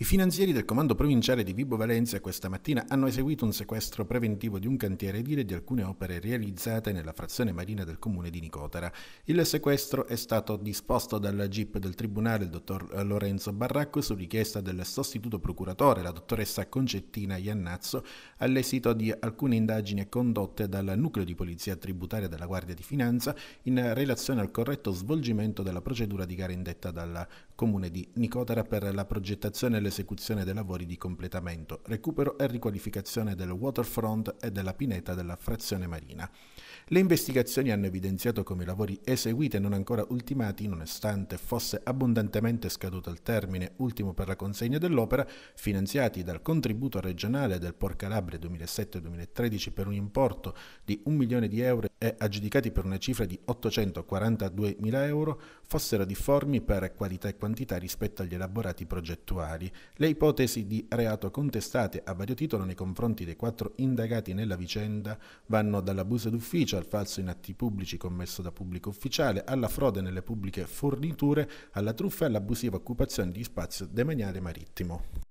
I finanzieri del comando provinciale di Vibo Valencia questa mattina hanno eseguito un sequestro preventivo di un cantiere edile di alcune opere realizzate nella frazione marina del comune di Nicotera. Il sequestro è stato disposto dalla GIP del tribunale, il dottor Lorenzo Barracco, su richiesta del sostituto procuratore, la dottoressa Concettina Iannazzo, all'esito di alcune indagini condotte dal nucleo di polizia tributaria della Guardia di Finanza in relazione al corretto svolgimento della procedura di gara indetta dal comune di Nicotera per la progettazione e l'esecuzione dei lavori di completamento, recupero e riqualificazione del waterfront e della pineta della frazione marina. Le investigazioni hanno evidenziato come i lavori eseguiti e non ancora ultimati, nonostante fosse abbondantemente scaduto il termine ultimo per la consegna dell'opera, finanziati dal contributo regionale del Calabria 2007-2013 per un importo di 1 milione di euro e aggiudicati per una cifra di 842 mila euro, fossero difformi per qualità e quantità rispetto agli elaborati progettuali, le ipotesi di reato contestate a vario titolo nei confronti dei quattro indagati nella vicenda vanno dall'abuso d'ufficio al falso in atti pubblici commesso da pubblico ufficiale, alla frode nelle pubbliche forniture, alla truffa e all'abusiva occupazione di spazio demaniale marittimo.